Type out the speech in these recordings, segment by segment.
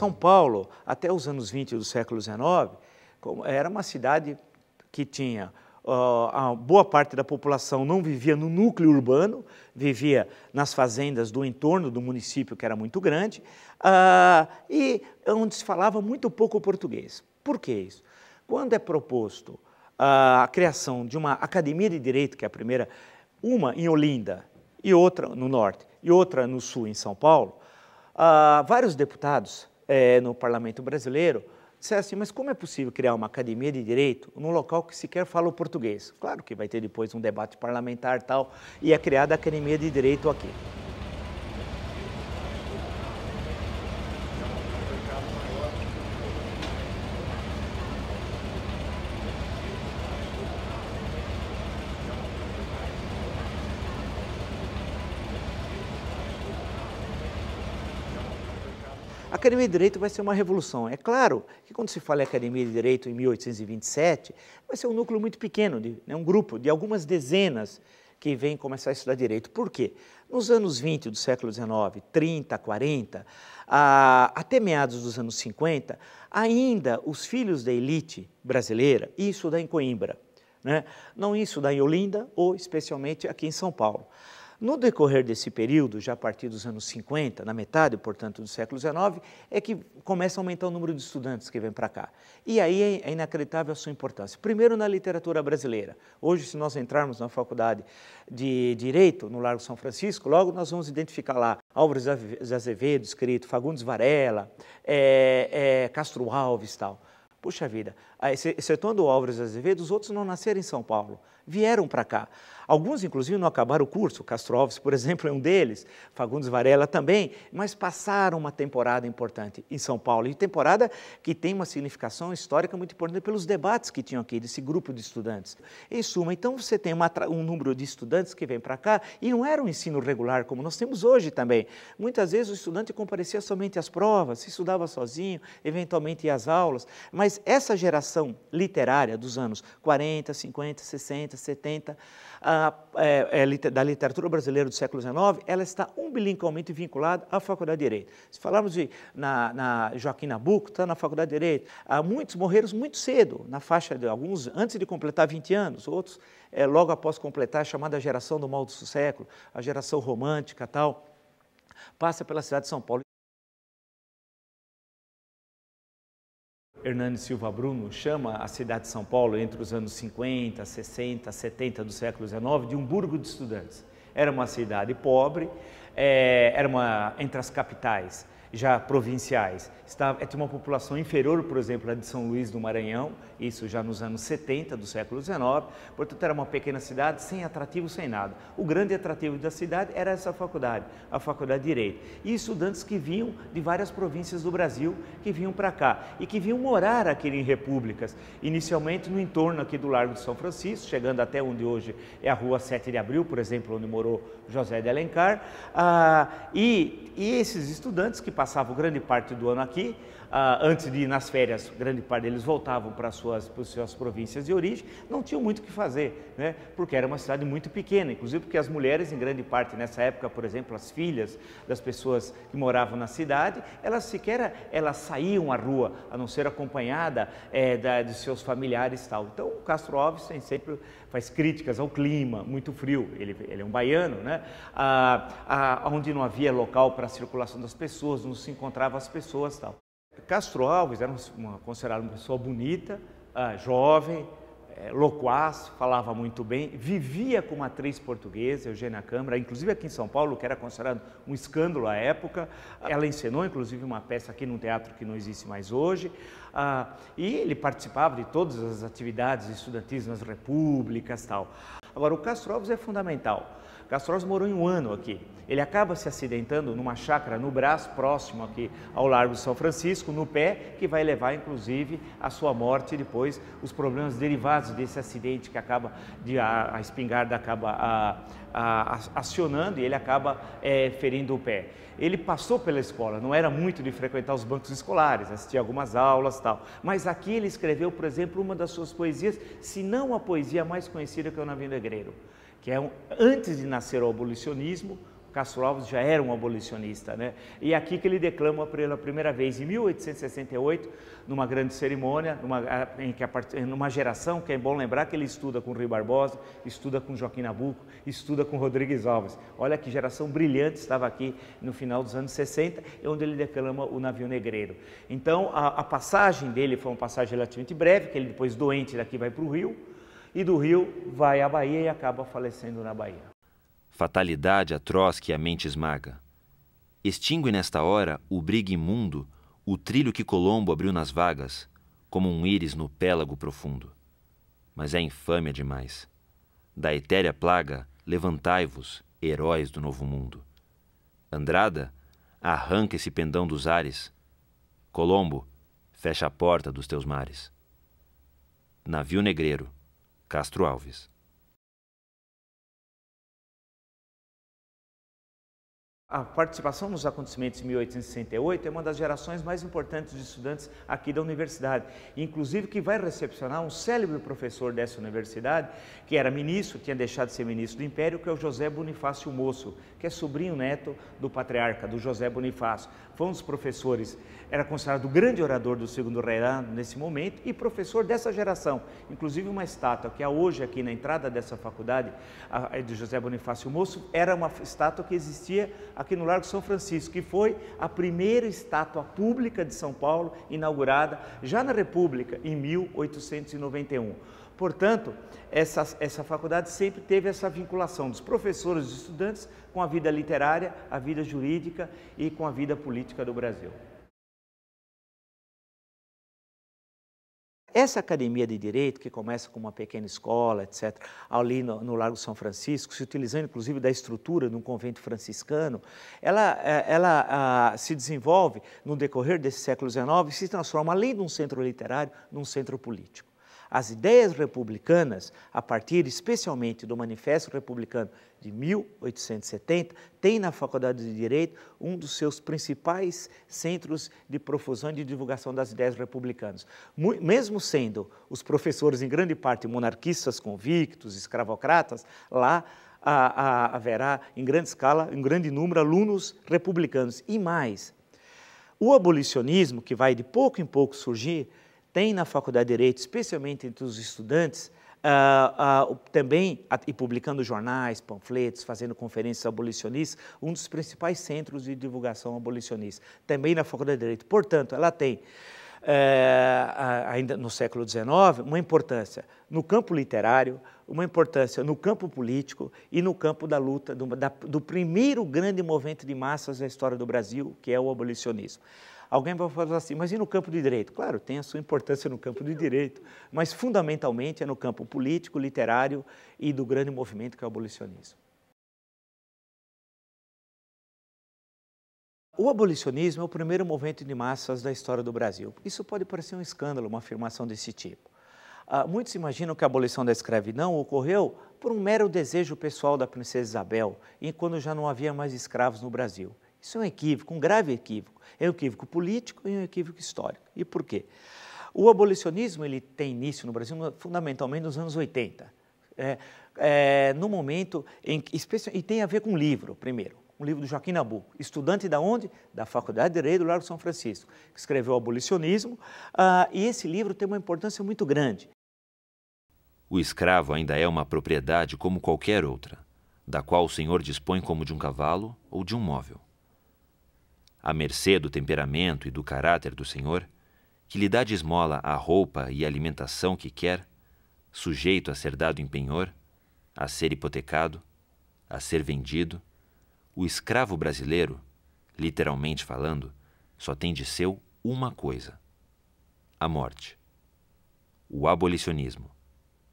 São Paulo, até os anos 20 do século XIX, era uma cidade que tinha a boa parte da população não vivia no núcleo urbano, vivia nas fazendas do entorno do município, que era muito grande, ah, e onde se falava muito pouco português. Por que isso? Quando é proposto ah, a criação de uma academia de direito, que é a primeira, uma em Olinda e outra no norte e outra no sul, em São Paulo, ah, vários deputados é, no parlamento brasileiro, dissesse assim, mas como é possível criar uma academia de direito num local que sequer fala o português? Claro que vai ter depois um debate parlamentar e tal, e é criada a academia de direito aqui. academia de direito vai ser uma revolução. É claro que quando se fala em academia de direito em 1827, vai ser um núcleo muito pequeno, de, né, um grupo de algumas dezenas que vem começar a estudar direito. Por quê? Nos anos 20 do século XIX, 30, 40, a, até meados dos anos 50, ainda os filhos da elite brasileira iam estudar em Coimbra, né? não iam estudar em Olinda ou especialmente aqui em São Paulo. No decorrer desse período, já a partir dos anos 50, na metade, portanto, do século XIX, é que começa a aumentar o número de estudantes que vêm para cá. E aí é, é inacreditável a sua importância. Primeiro, na literatura brasileira. Hoje, se nós entrarmos na faculdade de Direito, no Largo São Francisco, logo nós vamos identificar lá Álvares Azevedo, escrito, Fagundes Varela, é, é, Castro Alves e tal. Puxa vida, excetuando o Álvares Azevedo, os outros não nasceram em São Paulo, vieram para cá. Alguns, inclusive, não acabaram o curso. Castro Alves, por exemplo, é um deles, Fagundes Varela também, mas passaram uma temporada importante em São Paulo. E temporada que tem uma significação histórica muito importante pelos debates que tinham aqui, desse grupo de estudantes. Em suma, então você tem uma, um número de estudantes que vem para cá e não era um ensino regular como nós temos hoje também. Muitas vezes o estudante comparecia somente às provas, estudava sozinho, eventualmente ia às aulas, mas essa geração literária dos anos 40, 50, 60, 70, a, é, é, da literatura brasileira do século XIX, ela está umbilicalmente vinculada à Faculdade de Direito. Se falarmos de na, na Joaquim Nabuco, está na Faculdade de Direito. Há muitos morreram muito cedo, na faixa de alguns antes de completar 20 anos, outros é, logo após completar, a chamada geração do mal do século, a geração romântica tal, passa pela cidade de São Paulo. Hernani Silva Bruno chama a cidade de São Paulo, entre os anos 50, 60, 70 do século XIX, de um burgo de estudantes. Era uma cidade pobre, é, era uma entre as capitais já provinciais. Estava, tinha uma população inferior, por exemplo, à de São Luís do Maranhão, isso já nos anos 70 do século XIX, portanto era uma pequena cidade sem atrativo, sem nada. O grande atrativo da cidade era essa faculdade, a Faculdade de Direito. E estudantes que vinham de várias províncias do Brasil, que vinham para cá e que vinham morar aqui em repúblicas, inicialmente no entorno aqui do Largo de São Francisco, chegando até onde hoje é a Rua 7 de Abril, por exemplo, onde morou José de Alencar. Ah, e, e esses estudantes que passavam grande parte do ano aqui, ah, antes de ir nas férias, grande parte deles voltavam para suas, para suas províncias de origem, não tinham muito o que fazer, né? porque era uma cidade muito pequena, inclusive porque as mulheres, em grande parte nessa época, por exemplo, as filhas das pessoas que moravam na cidade, elas sequer elas saíam à rua, a não ser acompanhada é, da, de seus familiares e tal. Então, o Castro Alves tem sempre faz críticas ao clima, muito frio, ele, ele é um baiano, né? Ah, ah, onde não havia local para a circulação das pessoas, não se encontrava as pessoas tal. Castro Alves era uma, considerado uma pessoa bonita, ah, jovem, é, loquaz, falava muito bem, vivia com uma atriz portuguesa, Eugênia Câmara, inclusive aqui em São Paulo, que era considerado um escândalo à época. Ela encenou, inclusive, uma peça aqui num teatro que não existe mais hoje. Ah, e ele participava de todas as atividades estudantis nas repúblicas tal. Agora, o Castro Alves é fundamental. Gastrose morou um ano aqui. Ele acaba se acidentando numa chácara no braço, próximo aqui ao Largo de São Francisco, no pé, que vai levar inclusive à sua morte e depois os problemas derivados desse acidente que acaba de a, a espingarda acaba a, a, acionando e ele acaba é, ferindo o pé. Ele passou pela escola, não era muito de frequentar os bancos escolares, assistia algumas aulas tal. Mas aqui ele escreveu, por exemplo, uma das suas poesias, se não a poesia mais conhecida que é o Navio Negreiro que é um, antes de nascer o abolicionismo, Castro Alves já era um abolicionista, né? E é aqui que ele declama pela primeira vez, em 1868, numa grande cerimônia, numa, em que a, numa geração que é bom lembrar que ele estuda com Rui Barbosa, estuda com Joaquim Nabuco, estuda com Rodrigues Alves. Olha que geração brilhante estava aqui no final dos anos 60, onde ele declama o navio negreiro. Então, a, a passagem dele foi uma passagem relativamente breve, que ele depois doente daqui vai para o Rio, e do Rio vai à Bahia e acaba falecendo na Bahia. Fatalidade atroz que a mente esmaga. Extingue nesta hora o brigue imundo, o trilho que Colombo abriu nas vagas, como um íris no pélago profundo. Mas é infâmia demais. Da etérea plaga, levantai-vos, heróis do novo mundo. Andrada, arranca esse pendão dos ares. Colombo, fecha a porta dos teus mares. Navio negreiro, Castro Alves. A participação nos acontecimentos de 1868 é uma das gerações mais importantes de estudantes aqui da universidade, inclusive que vai recepcionar um célebre professor dessa universidade, que era ministro, tinha deixado de ser ministro do Império, que é o José Bonifácio Moço, que é sobrinho neto do patriarca, do José Bonifácio. Foi um dos professores, era considerado o grande orador do segundo reinado nesse momento e professor dessa geração. Inclusive uma estátua que há hoje aqui na entrada dessa faculdade, a, de José Bonifácio Moço, era uma estátua que existia aqui no Largo São Francisco, que foi a primeira estátua pública de São Paulo inaugurada já na República em 1891. Portanto, essa, essa faculdade sempre teve essa vinculação dos professores e estudantes com a vida literária, a vida jurídica e com a vida política do Brasil. Essa academia de direito, que começa com uma pequena escola, etc., ali no, no Largo São Francisco, se utilizando inclusive da estrutura de um convento franciscano, ela, é, ela a, ah, se desenvolve no decorrer desse século XIX e se transforma, além de um centro literário, num centro político. As ideias republicanas, a partir especialmente do Manifesto Republicano de 1870, tem na Faculdade de Direito um dos seus principais centros de profusão e de divulgação das ideias republicanas. Mesmo sendo os professores, em grande parte, monarquistas convictos, escravocratas, lá a, a, haverá em grande escala, em grande número, alunos republicanos. E mais, o abolicionismo, que vai de pouco em pouco surgir, tem na Faculdade de Direito, especialmente entre os estudantes, Uh, uh, também uh, e publicando jornais, panfletos, fazendo conferências abolicionistas, um dos principais centros de divulgação abolicionista, também na Faculdade de Direito. Portanto, ela tem, eh, ainda no século XIX, uma importância no campo literário, uma importância no campo político e no campo da luta do, da, do primeiro grande movimento de massas da história do Brasil, que é o abolicionismo. Alguém vai falar assim, mas e no campo do direito? Claro, tem a sua importância no campo do direito, mas fundamentalmente é no campo político, literário e do grande movimento que é o abolicionismo. O abolicionismo é o primeiro movimento de massas da história do Brasil. Isso pode parecer um escândalo, uma afirmação desse tipo. Ah, muitos imaginam que a abolição da escravidão ocorreu por um mero desejo pessoal da princesa Isabel, e quando já não havia mais escravos no Brasil. Isso é um equívoco, um grave equívoco. É um equívoco político e um equívoco histórico. E por quê? O abolicionismo ele tem início no Brasil fundamentalmente nos anos 80. É, é, no momento em que. E tem a ver com um livro, primeiro. Um livro do Joaquim Nabuco, estudante da onde? Da Faculdade de Direito do Largo São Francisco, que escreveu Abolicionismo. Ah, e esse livro tem uma importância muito grande. O escravo ainda é uma propriedade como qualquer outra, da qual o senhor dispõe como de um cavalo ou de um móvel à mercê do temperamento e do caráter do Senhor, que lhe dá de esmola a roupa e a alimentação que quer, sujeito a ser dado em penhor, a ser hipotecado, a ser vendido, o escravo brasileiro, literalmente falando, só tem de seu uma coisa: a morte. O abolicionismo.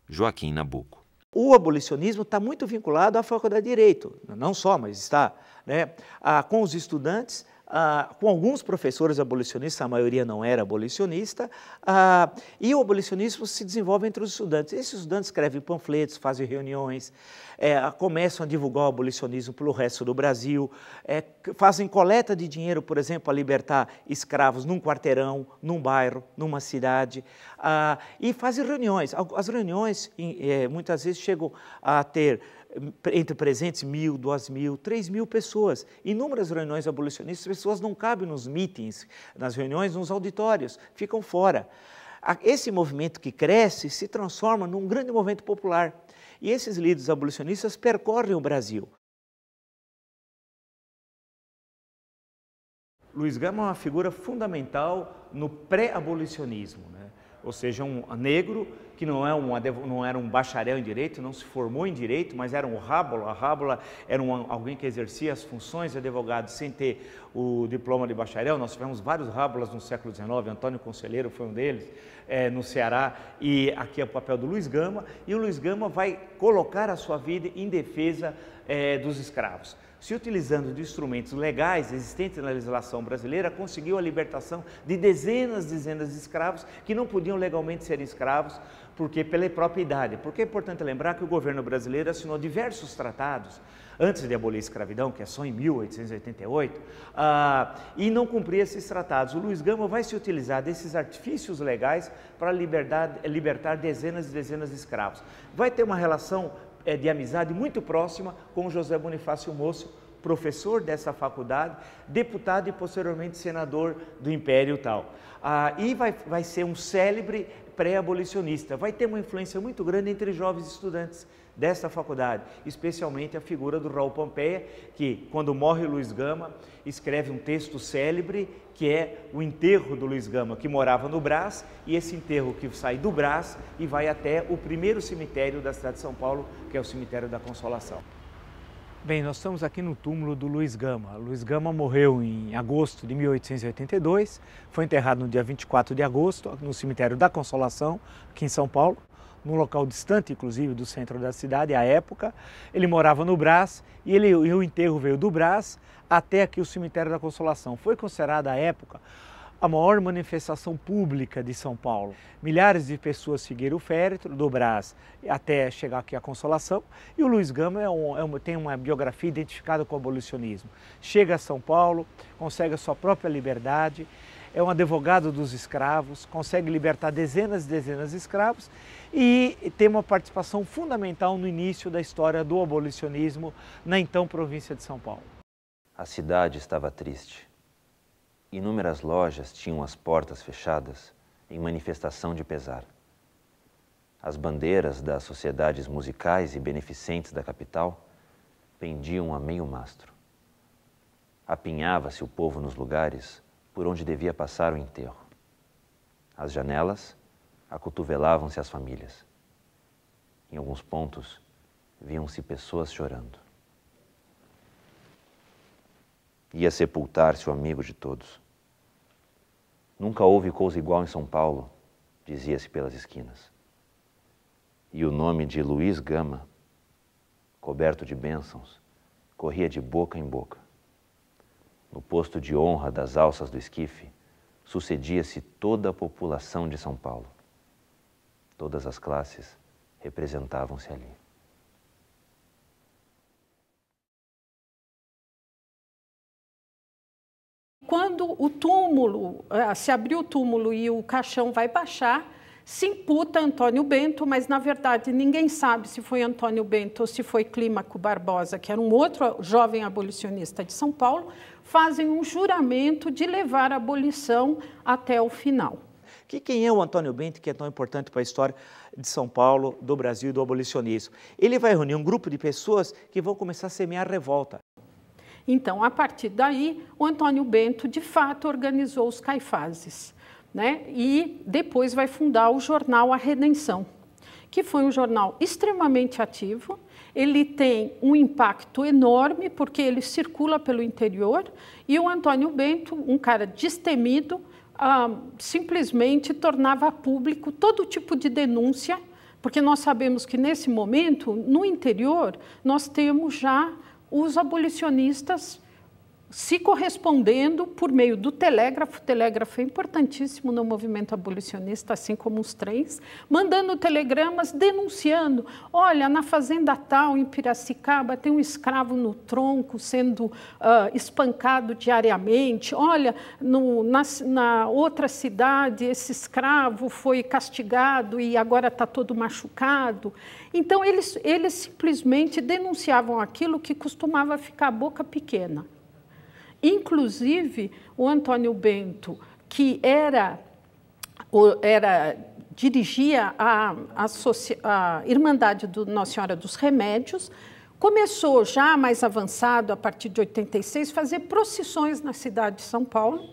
Joaquim Nabuco. O abolicionismo está muito vinculado à faculdade de direito, não só, mas está, né, a, com os estudantes ah, com alguns professores abolicionistas, a maioria não era abolicionista, ah, e o abolicionismo se desenvolve entre os estudantes. Esses estudantes escrevem panfletos, fazem reuniões, é, começam a divulgar o abolicionismo pelo resto do Brasil, é, fazem coleta de dinheiro, por exemplo, a libertar escravos num quarteirão, num bairro, numa cidade, ah, e fazem reuniões. As reuniões, eh, muitas vezes, chegam a ter entre presentes mil, duas mil, três mil pessoas. Inúmeras reuniões abolicionistas, pessoas não cabem nos meetings, nas reuniões, nos auditórios, ficam fora. Esse movimento que cresce se transforma num grande movimento popular. E esses líderes abolicionistas percorrem o Brasil. Luiz Gama é uma figura fundamental no pré-abolicionismo. Né? ou seja, um negro que não, é uma, não era um bacharel em direito, não se formou em direito, mas era um rábula. A rábula era um, alguém que exercia as funções de advogado sem ter o diploma de bacharel. Nós tivemos vários rábulas no século XIX, Antônio Conselheiro foi um deles, é, no Ceará, e aqui é o papel do Luiz Gama. E o Luiz Gama vai colocar a sua vida em defesa é, dos escravos se utilizando de instrumentos legais existentes na legislação brasileira, conseguiu a libertação de dezenas e dezenas de escravos que não podiam legalmente ser escravos porque pela própria idade. Porque é importante lembrar que o governo brasileiro assinou diversos tratados antes de abolir a escravidão, que é só em 1888, uh, ah, e não cumprir esses tratados. O Luiz Gama vai se utilizar desses artifícios legais para libertar dezenas e dezenas de escravos. Vai ter uma relação é de amizade muito próxima com José Bonifácio Moço, professor dessa faculdade, deputado e posteriormente senador do Império tal. Ah, e vai, vai ser um célebre pré-abolicionista. Vai ter uma influência muito grande entre jovens estudantes desta faculdade, especialmente a figura do Raul Pompeia, que, quando morre Luiz Gama, escreve um texto célebre que é o enterro do Luiz Gama, que morava no Brás, e esse enterro que sai do Brás e vai até o primeiro cemitério da cidade de São Paulo, que é o Cemitério da Consolação. Bem, nós estamos aqui no túmulo do Luiz Gama. Luiz Gama morreu em agosto de 1882, foi enterrado no dia 24 de agosto no cemitério da Consolação, aqui em São Paulo num local distante, inclusive, do centro da cidade à época. Ele morava no Brás e, ele, e o enterro veio do Brás até aqui o Cemitério da Consolação. Foi considerada à época a maior manifestação pública de São Paulo. Milhares de pessoas seguiram o féretro do Brás até chegar aqui à Consolação. E o Luiz Gama é um, é uma, tem uma biografia identificada com o abolicionismo. Chega a São Paulo, consegue a sua própria liberdade é um advogado dos escravos, consegue libertar dezenas e dezenas de escravos e tem uma participação fundamental no início da história do abolicionismo na então província de São Paulo. A cidade estava triste. Inúmeras lojas tinham as portas fechadas em manifestação de pesar. As bandeiras das sociedades musicais e beneficentes da capital pendiam a meio mastro. Apinhava-se o povo nos lugares por onde devia passar o enterro. As janelas acotovelavam-se as famílias. Em alguns pontos, viam-se pessoas chorando. Ia sepultar-se o amigo de todos. Nunca houve coisa igual em São Paulo, dizia-se pelas esquinas. E o nome de Luiz Gama, coberto de bênçãos, corria de boca em boca. No posto de honra das alças do esquife, sucedia-se toda a população de São Paulo. Todas as classes representavam-se ali. Quando o túmulo, é, se abriu o túmulo e o caixão vai baixar, se imputa Antônio Bento, mas na verdade ninguém sabe se foi Antônio Bento ou se foi Clímaco Barbosa, que era um outro jovem abolicionista de São Paulo, fazem um juramento de levar a abolição até o final. Que quem é o Antônio Bento, que é tão importante para a história de São Paulo, do Brasil e do abolicionismo? Ele vai reunir um grupo de pessoas que vão começar a semear revolta. Então, a partir daí, o Antônio Bento, de fato, organizou os Caifazes. Né? E depois vai fundar o jornal A Redenção, que foi um jornal extremamente ativo, ele tem um impacto enorme porque ele circula pelo interior e o Antônio Bento, um cara destemido, ah, simplesmente tornava público todo tipo de denúncia, porque nós sabemos que nesse momento, no interior, nós temos já os abolicionistas se correspondendo por meio do telégrafo. O telégrafo é importantíssimo no movimento abolicionista, assim como os trens, mandando telegramas denunciando: olha, na fazenda tal, em Piracicaba, tem um escravo no tronco sendo uh, espancado diariamente. Olha, no, na, na outra cidade, esse escravo foi castigado e agora está todo machucado. Então, eles, eles simplesmente denunciavam aquilo que costumava ficar a boca pequena. Inclusive, o Antônio Bento, que era, era dirigia a, a, a Irmandade do Nossa Senhora dos Remédios, começou já mais avançado, a partir de 86, fazer procissões na cidade de São Paulo,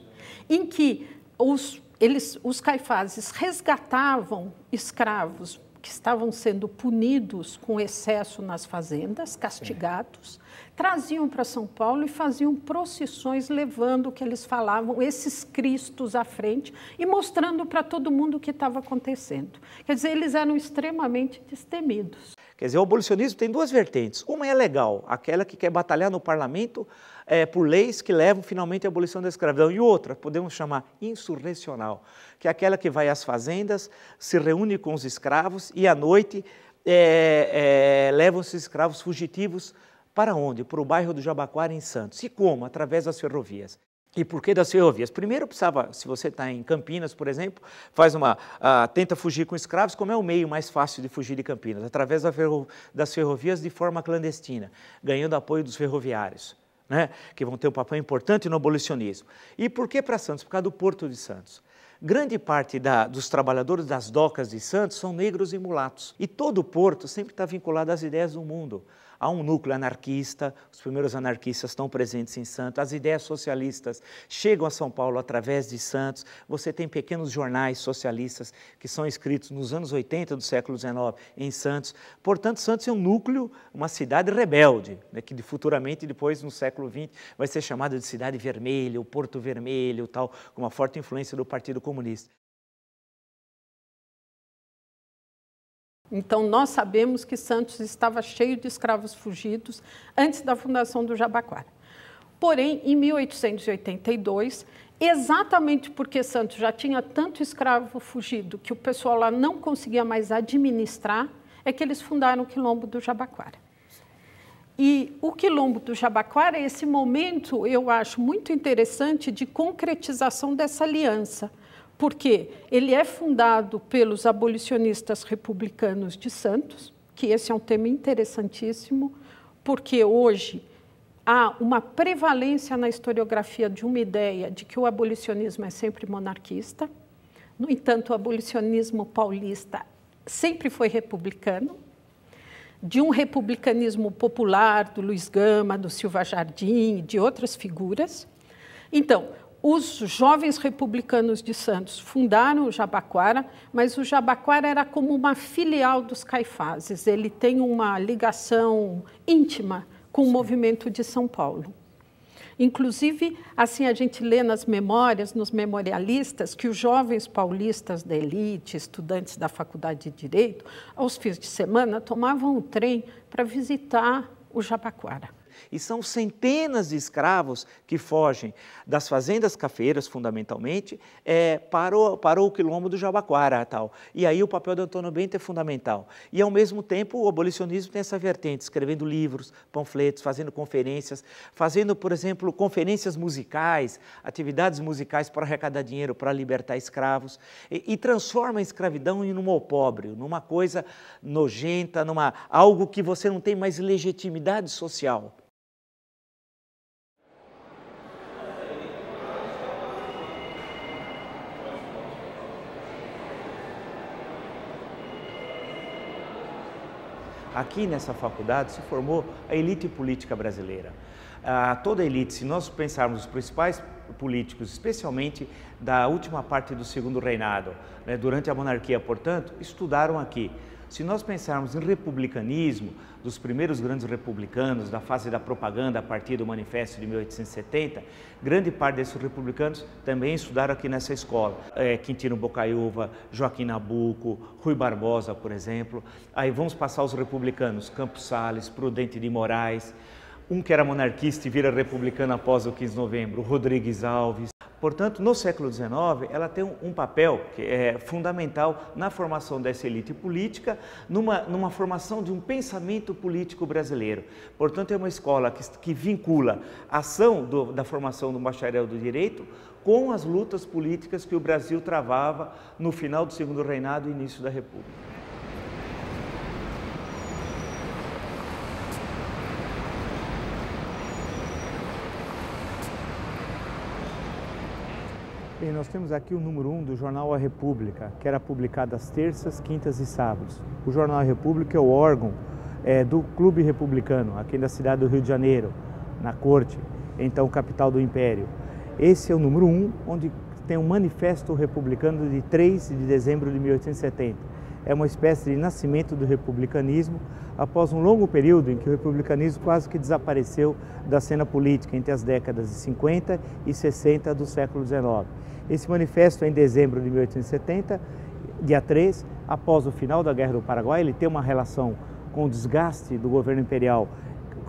em que os, eles, os caifazes resgatavam escravos que estavam sendo punidos com excesso nas fazendas, castigados, Sim. traziam para São Paulo e faziam procissões levando o que eles falavam, esses cristos à frente e mostrando para todo mundo o que estava acontecendo. Quer dizer, eles eram extremamente destemidos. Quer dizer, o abolicionismo tem duas vertentes. Uma é legal, aquela que quer batalhar no parlamento é, por leis que levam finalmente à abolição da escravidão. E outra, podemos chamar insurrecional, que é aquela que vai às fazendas, se reúne com os escravos e à noite é, é, levam esses escravos fugitivos para onde? Para o bairro do Jabaquara, em Santos. E como? Através das ferrovias. E por que das ferrovias? Primeiro precisava, se você está em Campinas, por exemplo, faz uma uh, tenta fugir com escravos, como é o meio mais fácil de fugir de Campinas? Através da ferro, das ferrovias de forma clandestina, ganhando apoio dos ferroviários né, que vão ter um papel importante no abolicionismo. E por que para Santos? Por causa do Porto de Santos. Grande parte da, dos trabalhadores das docas de Santos são negros e mulatos. E todo o porto sempre está vinculado às ideias do mundo. Há um núcleo anarquista, os primeiros anarquistas estão presentes em Santos, as ideias socialistas chegam a São Paulo através de Santos. Você tem pequenos jornais socialistas que são escritos nos anos 80 do século XIX em Santos. Portanto, Santos é um núcleo, uma cidade rebelde, né, que futuramente, depois no século XX, vai ser chamada de Cidade Vermelha, o Porto Vermelho, tal, com uma forte influência do Partido Comunista. Então, nós sabemos que Santos estava cheio de escravos fugidos antes da fundação do Jabaquara. Porém, em 1882, exatamente porque Santos já tinha tanto escravo fugido que o pessoal lá não conseguia mais administrar, é que eles fundaram o Quilombo do Jabaquara. E o Quilombo do Jabaquara é esse momento, eu acho, muito interessante de concretização dessa aliança porque ele é fundado pelos abolicionistas republicanos de Santos, que esse é um tema interessantíssimo, porque hoje há uma prevalência na historiografia de uma ideia de que o abolicionismo é sempre monarquista. No entanto, o abolicionismo paulista sempre foi republicano, de um republicanismo popular do Luiz Gama, do Silva Jardim, de outras figuras. Então, os jovens republicanos de Santos fundaram o Jabaquara, mas o Jabaquara era como uma filial dos Caifazes. Ele tem uma ligação íntima com o movimento de São Paulo. Inclusive, assim a gente lê nas memórias, nos memorialistas, que os jovens paulistas da elite, estudantes da Faculdade de Direito, aos fins de semana tomavam o trem para visitar o Jabaquara. E são centenas de escravos que fogem das fazendas cafeiras, fundamentalmente, é, para, o, para o quilombo do Jabaquara. Tal. E aí o papel do Antônio Bento é fundamental. E, ao mesmo tempo, o abolicionismo tem essa vertente, escrevendo livros, panfletos, fazendo conferências, fazendo, por exemplo, conferências musicais, atividades musicais para arrecadar dinheiro, para libertar escravos, e, e transforma a escravidão em um mal pobre, numa coisa nojenta, numa algo que você não tem mais legitimidade social. aqui nessa faculdade se formou a elite política brasileira. Ah, toda a elite, se nós pensarmos os principais políticos, especialmente da última parte do segundo reinado, né, durante a monarquia, portanto, estudaram aqui. Se nós pensarmos em republicanismo, dos primeiros grandes republicanos, da fase da propaganda a partir do manifesto de 1870, grande parte desses republicanos também estudaram aqui nessa escola. É, Quintino Bocaiúva, Joaquim Nabuco, Rui Barbosa, por exemplo. Aí vamos passar os republicanos, Campos Sales, Prudente de Moraes, um que era monarquista e vira republicano após o 15 de novembro, Rodrigues Alves. Portanto, no século XIX, ela tem um, papel que é fundamental na formação dessa elite política, numa, numa formação de um pensamento político brasileiro. Portanto, é uma escola que, que vincula a ação do, da formação do bacharel do direito com as lutas políticas que o Brasil travava no final do segundo reinado e início da República. Bem, nós temos aqui o número 1 um do jornal A República, que era publicado às terças, quintas e sábados. O jornal A República é o órgão é, do Clube Republicano, aqui na cidade do Rio de Janeiro, na Corte, então capital do Império. Esse é o número 1, um, onde tem um manifesto republicano de 3 de dezembro de 1870. É uma espécie de nascimento do republicanismo após um longo período em que o republicanismo quase que desapareceu da cena política entre as décadas de 50 e 60 do século XIX. Esse manifesto, em dezembro de 1870, dia 3, após o final da Guerra do Paraguai, ele tem uma relação com o desgaste do governo imperial.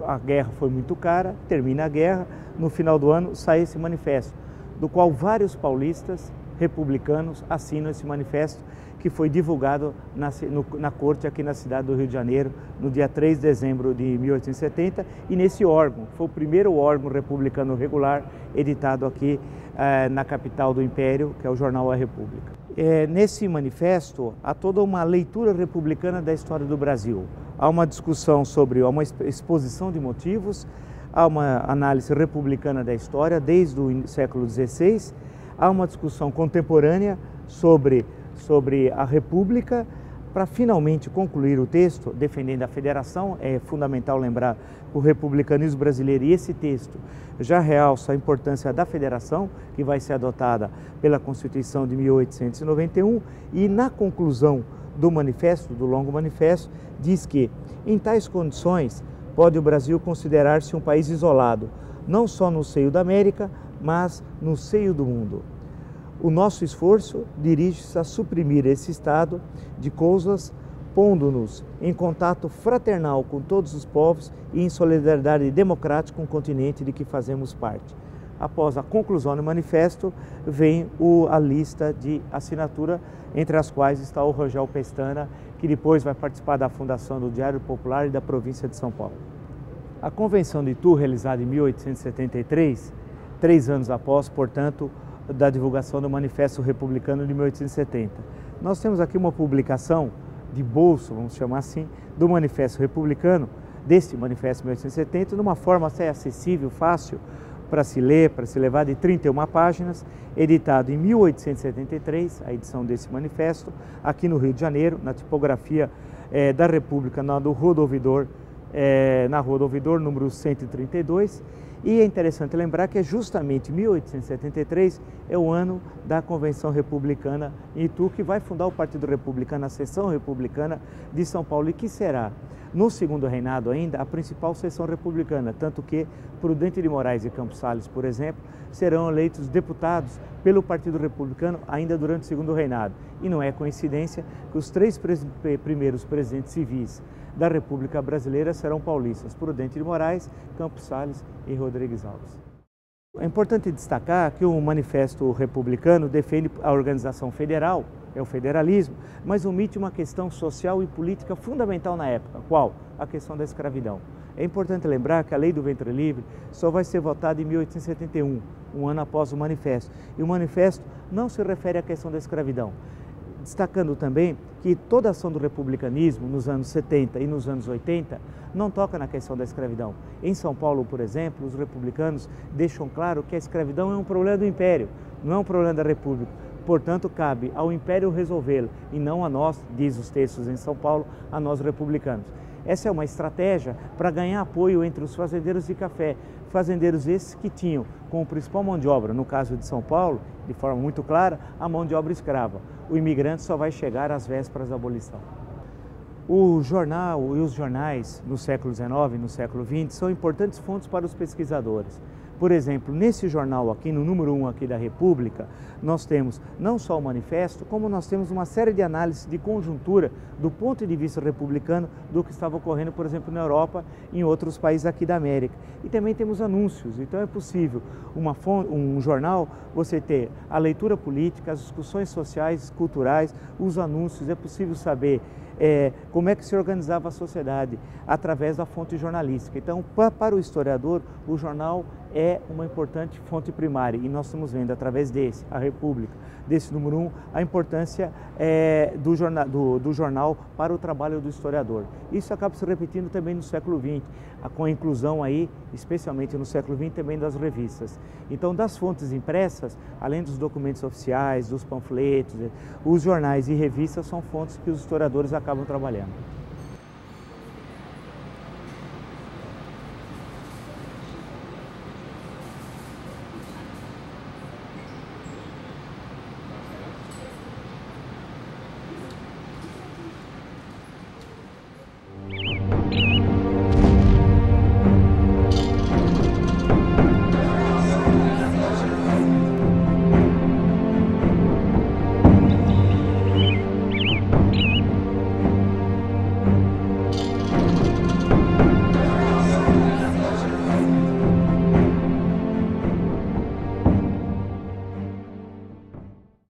A guerra foi muito cara, termina a guerra, no final do ano sai esse manifesto, do qual vários paulistas republicanos assinam esse manifesto que foi divulgado na, no, na corte aqui na cidade do Rio de Janeiro no dia 3 de dezembro de 1870 e nesse órgão, foi o primeiro órgão republicano regular editado aqui eh, na capital do Império, que é o jornal A República. É, nesse manifesto há toda uma leitura republicana da história do Brasil, há uma discussão sobre, há uma exposição de motivos, há uma análise republicana da história desde o século XVI, há uma discussão contemporânea sobre sobre a República para finalmente concluir o texto, defendendo a federação, é fundamental lembrar o republicanismo brasileiro e esse texto já realça a importância da federação, que vai ser adotada pela Constituição de 1891, e na conclusão do manifesto, do longo manifesto, diz que, em tais condições, pode o Brasil considerar-se um país isolado, não só no seio da América, mas no seio do mundo. O nosso esforço dirige-se a suprimir esse estado de coisas, pondo-nos em contato fraternal com todos os povos e em solidariedade democrática com o continente de que fazemos parte. Após a conclusão do manifesto, vem o, a lista de assinatura, entre as quais está o Rogel Pestana, que depois vai participar da fundação do Diário Popular e da província de São Paulo. A Convenção de Itu, realizada em 1873, três anos após, portanto, da divulgação do Manifesto Republicano de 1870. Nós temos aqui uma publicação de bolso, vamos chamar assim, do Manifesto Republicano, deste Manifesto de 1870, de uma forma até acessível, fácil para se ler, para se levar, de 31 páginas, editado em 1873, a edição desse manifesto, aqui no Rio de Janeiro, na tipografia eh, da República, na do Rodovidor, eh, na Rodovidor, número 132, e é interessante lembrar que é justamente 1873 é o ano da Convenção Republicana em Itu, que vai fundar o Partido Republicano, a Seção Republicana de São Paulo, e que será, no segundo reinado ainda, a principal seção republicana, tanto que Prudente de Moraes e Campos Salles, por exemplo, serão eleitos deputados pelo Partido Republicano ainda durante o segundo reinado. E não é coincidência que os três primeiros presidentes civis da República Brasileira serão paulistas Prudente de Moraes, Campos Salles e Rodrigues Alves. É importante destacar que o Manifesto Republicano defende a organização federal, é o federalismo, mas omite uma questão social e política fundamental na época, qual? A questão da escravidão. É importante lembrar que a Lei do Ventre Livre só vai ser votada em 1871, um ano após o manifesto. E o manifesto não se refere à questão da escravidão destacando também que toda a ação do republicanismo nos anos 70 e nos anos 80 não toca na questão da escravidão. Em São Paulo, por exemplo, os republicanos deixam claro que a escravidão é um problema do império, não é um problema da república. Portanto, cabe ao império resolvê-lo e não a nós, diz os textos em São Paulo, a nós republicanos. Essa é uma estratégia para ganhar apoio entre os fazendeiros de café, fazendeiros esses que tinham como principal mão de obra, no caso de São Paulo, de forma muito clara, a mão de obra escrava. O imigrante só vai chegar às vésperas da abolição. O jornal e os jornais no século XIX e no século XX são importantes fontes para os pesquisadores. Por exemplo, nesse jornal aqui, no número 1 um aqui da República, nós temos não só o manifesto, como nós temos uma série de análises de conjuntura do ponto de vista republicano do que estava ocorrendo, por exemplo, na Europa e em outros países aqui da América. E também temos anúncios, então é possível uma um jornal você ter a leitura política, as discussões sociais, culturais, os anúncios, é possível saber é, como é que se organizava a sociedade através da fonte jornalística. Então, para o historiador, o jornal é uma importante fonte primária e nós estamos vendo através desse, a República, desse número um, a importância é, do, jornal, do, do, jornal para o trabalho do historiador. Isso acaba se repetindo também no século XX, com a inclusão aí, especialmente no século XX, também das revistas. Então, das fontes impressas, além dos documentos oficiais, dos panfletos, eh, os jornais e revistas são fontes que os historiadores acabam trabalhando.